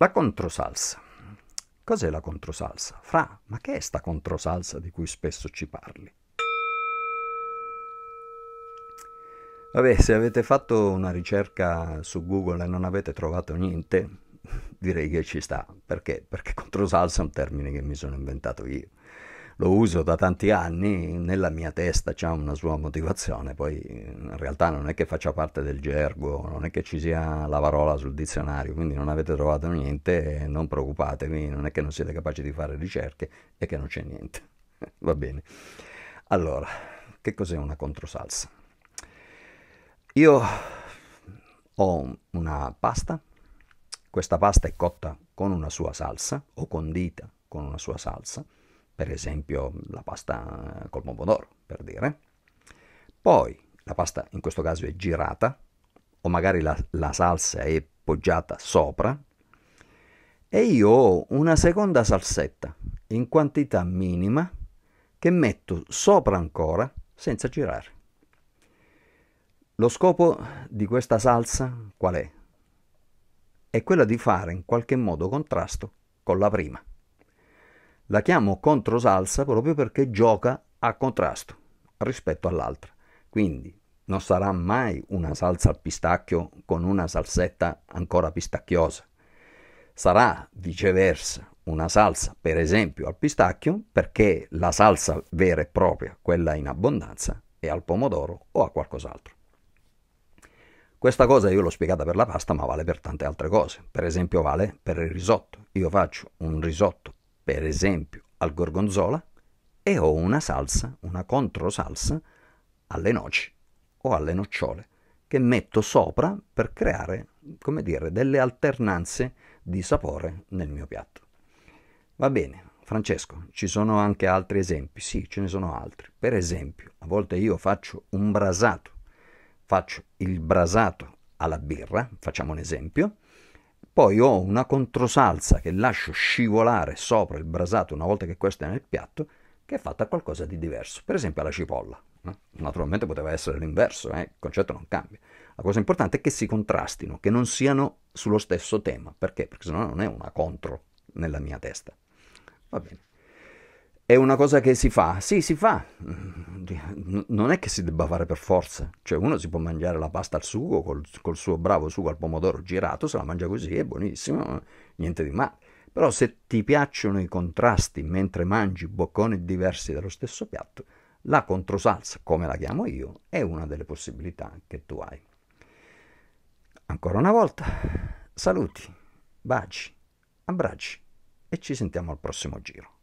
La controsalsa. Cos'è la controsalsa? Fra, ma che è sta controsalsa di cui spesso ci parli? Vabbè, se avete fatto una ricerca su Google e non avete trovato niente, direi che ci sta. Perché? Perché controsalsa è un termine che mi sono inventato io lo uso da tanti anni, nella mia testa c'è una sua motivazione, poi in realtà non è che faccia parte del gergo, non è che ci sia la parola sul dizionario, quindi non avete trovato niente, non preoccupatevi, non è che non siete capaci di fare ricerche e che non c'è niente. Va bene. Allora, che cos'è una controsalsa? Io ho una pasta, questa pasta è cotta con una sua salsa o condita con una sua salsa per esempio la pasta col pomodoro, per dire. Poi la pasta in questo caso è girata, o magari la, la salsa è poggiata sopra, e io ho una seconda salsetta in quantità minima che metto sopra ancora senza girare. Lo scopo di questa salsa qual è? È quella di fare in qualche modo contrasto con la prima. La chiamo controsalsa proprio perché gioca a contrasto rispetto all'altra. Quindi non sarà mai una salsa al pistacchio con una salsetta ancora pistacchiosa. Sarà viceversa una salsa, per esempio, al pistacchio, perché la salsa vera e propria, quella in abbondanza, è al pomodoro o a qualcos'altro. Questa cosa io l'ho spiegata per la pasta, ma vale per tante altre cose. Per esempio vale per il risotto. Io faccio un risotto per esempio al gorgonzola, e ho una salsa, una controsalsa, alle noci o alle nocciole, che metto sopra per creare, come dire, delle alternanze di sapore nel mio piatto. Va bene, Francesco, ci sono anche altri esempi? Sì, ce ne sono altri. Per esempio, a volte io faccio un brasato, faccio il brasato alla birra, facciamo un esempio, poi ho una controsalsa che lascio scivolare sopra il brasato una volta che questo è nel piatto, che è fatta qualcosa di diverso, per esempio alla cipolla. Naturalmente poteva essere l'inverso, eh? il concetto non cambia. La cosa importante è che si contrastino, che non siano sullo stesso tema, perché? Perché sennò non è una contro nella mia testa. Va bene. È una cosa che si fa? Sì, si fa non è che si debba fare per forza, cioè uno si può mangiare la pasta al sugo col, col suo bravo sugo al pomodoro girato, se la mangia così è buonissimo, niente di male. Però se ti piacciono i contrasti mentre mangi bocconi diversi dello stesso piatto, la controsalsa, come la chiamo io, è una delle possibilità che tu hai. Ancora una volta, saluti, baci, abbracci e ci sentiamo al prossimo giro.